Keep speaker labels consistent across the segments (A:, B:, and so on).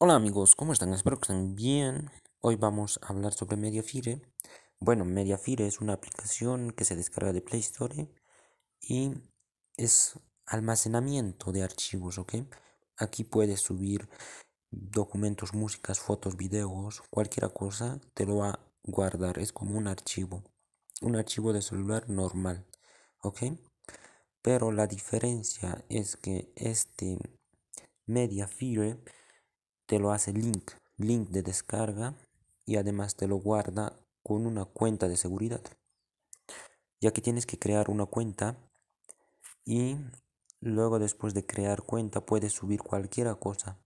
A: Hola amigos, ¿cómo están? Espero que estén bien. Hoy vamos a hablar sobre Mediafire. Bueno, Mediafire es una aplicación que se descarga de Play Store y es almacenamiento de archivos, ¿ok? Aquí puedes subir documentos, músicas, fotos, videos, cualquier cosa, te lo va a guardar. Es como un archivo, un archivo de celular normal, ¿ok? Pero la diferencia es que este Mediafire te lo hace link, link de descarga y además te lo guarda con una cuenta de seguridad. Ya que tienes que crear una cuenta y luego después de crear cuenta puedes subir cualquier cosa.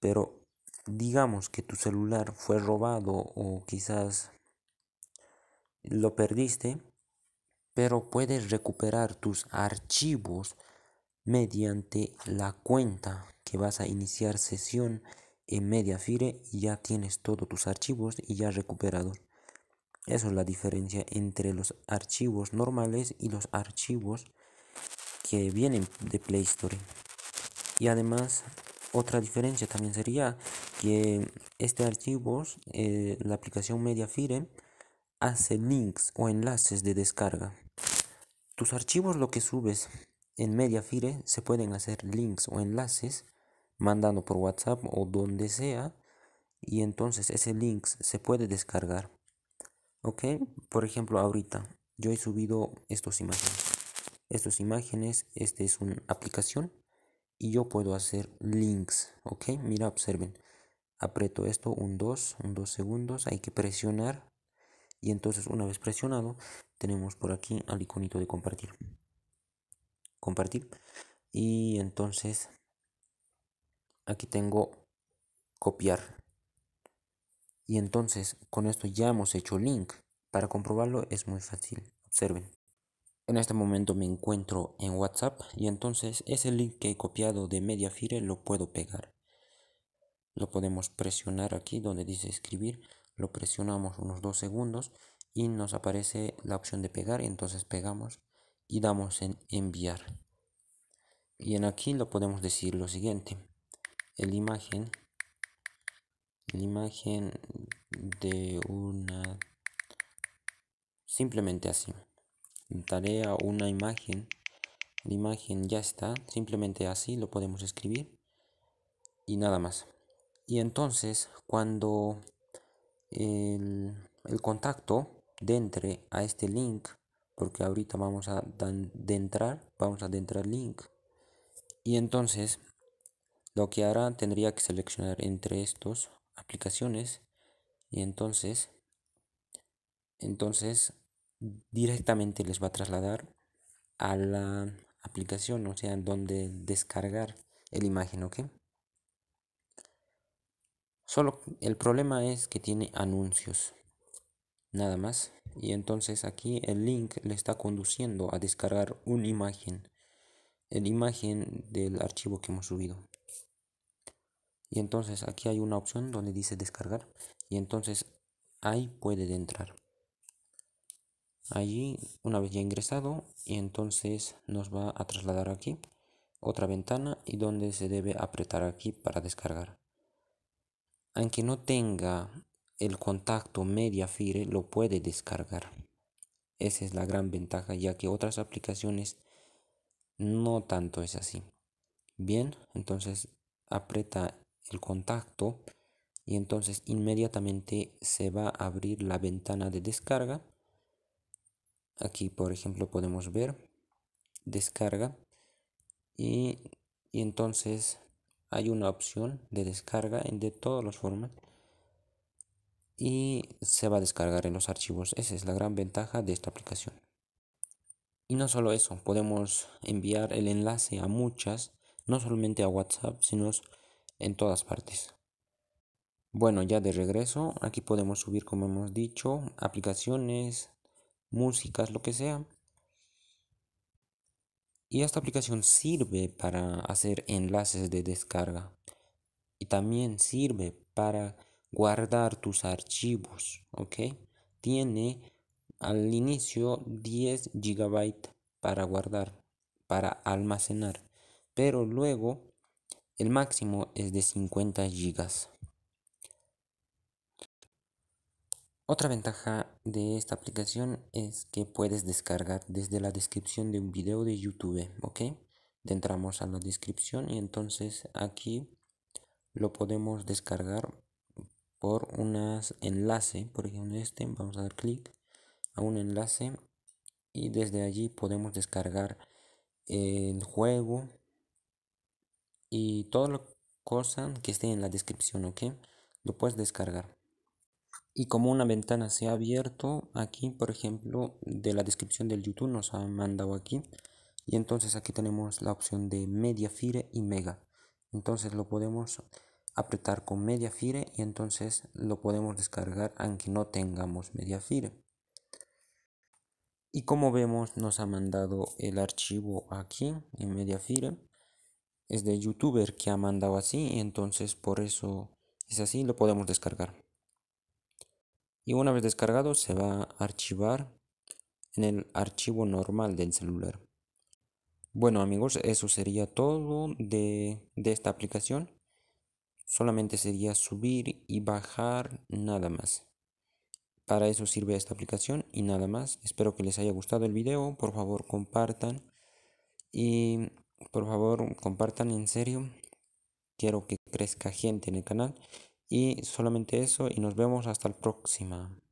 A: Pero digamos que tu celular fue robado o quizás lo perdiste, pero puedes recuperar tus archivos mediante la cuenta que vas a iniciar sesión en Mediafire ya tienes todos tus archivos y ya recuperados. Eso es la diferencia entre los archivos normales y los archivos que vienen de Play Store. Y además, otra diferencia también sería que este archivo, eh, la aplicación Mediafire, hace links o enlaces de descarga. Tus archivos lo que subes en Mediafire se pueden hacer links o enlaces mandando por WhatsApp o donde sea y entonces ese link se puede descargar. Ok, por ejemplo ahorita yo he subido estas imágenes. Estas imágenes, esta es una aplicación y yo puedo hacer links. Ok, mira, observen. Aprieto esto un 2, un 2 segundos, hay que presionar y entonces una vez presionado tenemos por aquí al iconito de compartir compartir. Y entonces aquí tengo copiar. Y entonces con esto ya hemos hecho link. Para comprobarlo es muy fácil. Observen. En este momento me encuentro en WhatsApp y entonces ese link que he copiado de Mediafire lo puedo pegar. Lo podemos presionar aquí donde dice escribir. Lo presionamos unos dos segundos y nos aparece la opción de pegar. y Entonces pegamos y damos en enviar y en aquí lo podemos decir lo siguiente el imagen la imagen de una simplemente así tarea una imagen la imagen ya está simplemente así lo podemos escribir y nada más y entonces cuando el, el contacto de entre a este link porque ahorita vamos a adentrar, vamos a adentrar link. Y entonces lo que hará tendría que seleccionar entre estos aplicaciones y entonces entonces directamente les va a trasladar a la aplicación, o sea, donde descargar el imagen, ¿ok? Solo el problema es que tiene anuncios nada más y entonces aquí el link le está conduciendo a descargar una imagen el imagen del archivo que hemos subido y entonces aquí hay una opción donde dice descargar y entonces ahí puede entrar allí una vez ya ingresado y entonces nos va a trasladar aquí otra ventana y donde se debe apretar aquí para descargar aunque no tenga el contacto Mediafire lo puede descargar. Esa es la gran ventaja, ya que otras aplicaciones no tanto es así. Bien, entonces aprieta el contacto y entonces inmediatamente se va a abrir la ventana de descarga. Aquí, por ejemplo, podemos ver descarga y, y entonces hay una opción de descarga de todos los formas y se va a descargar en los archivos. Esa es la gran ventaja de esta aplicación. Y no solo eso, podemos enviar el enlace a muchas, no solamente a WhatsApp, sino en todas partes. Bueno, ya de regreso, aquí podemos subir, como hemos dicho, aplicaciones, músicas, lo que sea. Y esta aplicación sirve para hacer enlaces de descarga. Y también sirve para guardar tus archivos, ¿ok? Tiene al inicio 10 GB para guardar, para almacenar, pero luego el máximo es de 50 GB. Otra ventaja de esta aplicación es que puedes descargar desde la descripción de un video de YouTube, ¿ok? Entramos a la descripción y entonces aquí lo podemos descargar por un enlace, por ejemplo este, vamos a dar clic a un enlace y desde allí podemos descargar el juego y toda la cosa que esté en la descripción, ok, lo puedes descargar. Y como una ventana se ha abierto, aquí por ejemplo de la descripción del YouTube nos ha mandado aquí y entonces aquí tenemos la opción de Mediafire y Mega. Entonces lo podemos apretar con mediafire y entonces lo podemos descargar aunque no tengamos mediafire y como vemos nos ha mandado el archivo aquí en mediafire es de youtuber que ha mandado así entonces por eso es así lo podemos descargar y una vez descargado se va a archivar en el archivo normal del celular bueno amigos eso sería todo de, de esta aplicación solamente sería subir y bajar nada más. Para eso sirve esta aplicación y nada más. Espero que les haya gustado el video. Por favor compartan. Y por favor compartan en serio. Quiero que crezca gente en el canal. Y solamente eso y nos vemos hasta la próxima.